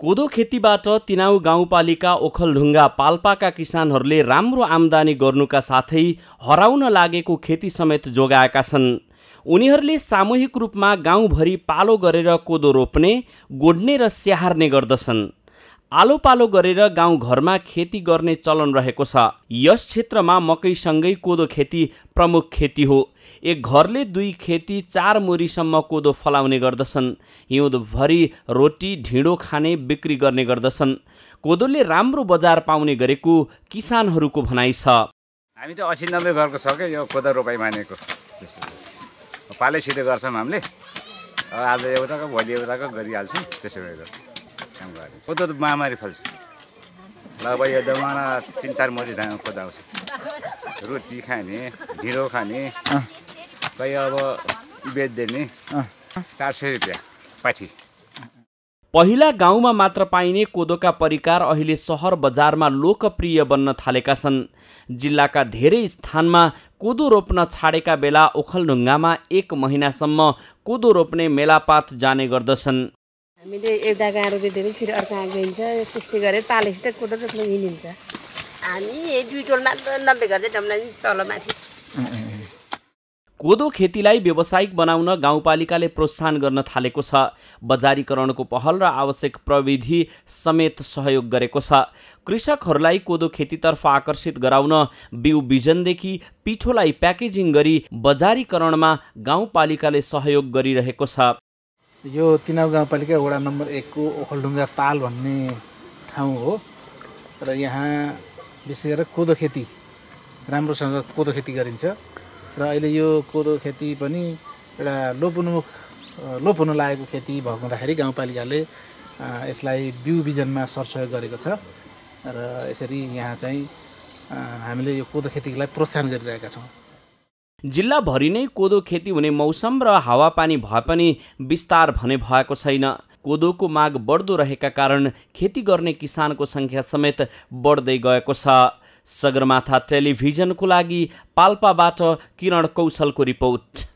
कोदो खेतीबाट तिनाउ गाउँपालिका ओखलढुङ्गा पाल्पाका किसानहरूले राम्रो आम्दानी गर्नुका साथै हराउन लागेको खेती समेत जोगाएका छन् उनीहरूले सामूहिक रूपमा गाउँभरि पालो गरेर कोदो रोप्ने गोड्ने र स्याहार्ने गर्दछन् आलो पालो गरेर गाउँघरमा खेती गर्ने चलन रहेको छ यस क्षेत्रमा मकैसँगै कोदो खेती प्रमुख खेती हो एक घरले दुई खेती चार मुरीसम्म कोदो फलाउने गर्दछन् हिउँदभरि रोटी ढिँडो खाने बिक्री गर्ने गर्दछन् कोदोले राम्रो बजार पाउने गरेको किसानहरूको भनाइ छ हामी त असी नब्बे घरको क्या यो कोदो रोपाइ मानेको पालैसित गर्छौँ हामीले आज एउटाको भोलि एउटाको गरिहाल्छौँ त्यसो गरेर काम गर्ने कोदो त महामारी फल्छ ल अब यो जमाना तिन चार मजी धान कोदो आउँछ रोटी खाने ढिँडो खाने कहीँ अब बेचिदिने चार सय रुपियाँ पाठी पहिला गाउँमा मात्र पाइने कोदोका परिकार अहिले सहर बजारमा लोकप्रिय बन्न थालेका छन् जिल्लाका धेरै स्थानमा कोदो रोप्न छाडेका बेला ओखलढुङ्गामा एक महिनासम्म कोदो रोप्ने मेलापात जाने गर्दछन् हामीले एउटा गाह्रो बेच्यो भने फेरि अर्को आग हिँड्छ त्यस्तै गरेर पालेपछि त कोटो जस्तो हिँडिन्छ हामी दुई टोल मात्र नब्बे चाहिँ डम्ला तलमाथि कोदो खेतीलाई व्यावसायिक बनाउन गाउँपालिकाले प्रोत्साहन गर्न थालेको छ बजारीकरणको पहल र आवश्यक प्रविधि समेत सहयोग गरेको छ कृषकहरूलाई कोदो खेतीतर्फ आकर्षित गराउन बिउ बिजनदेखि पिठोलाई प्याकेजिङ गरी बजारीकरणमा गाउँपालिकाले सहयोग गरिरहेको छ यो तिनाउ गाउँपालिका वडा नम्बर एकको ओखलढुङ्गा ताल भन्ने ठाउँ हो र यहाँ विशेष गरेर कोदो खेती राम्रोसँग कोदो खेती गरिन्छ र अहिले यो कोदो खेती पनि एउटा लोपोन्मुख लोप हुन लागेको खेती भएको हुँदाखेरि गाउँपालिकाले यसलाई बिउ बिजनमा सरसहयोग गरेको छ र यसरी यहाँ चाहिँ हामीले यो कोदो खेतीलाई प्रोत्साहन गरिरहेका छौँ जिल्लाभरि नै कोदो खेती हुने मौसम र हावापानी भए पनि विस्तार भने भएको छैन कोदोको माग बढ्दो रहेका कारण खेती गर्ने किसानको सङ्ख्या समेत बढ्दै गएको छ सगरमाथा टेलिभिजनको लागि पाल्पाबाट किरण कौशलको रिपोर्ट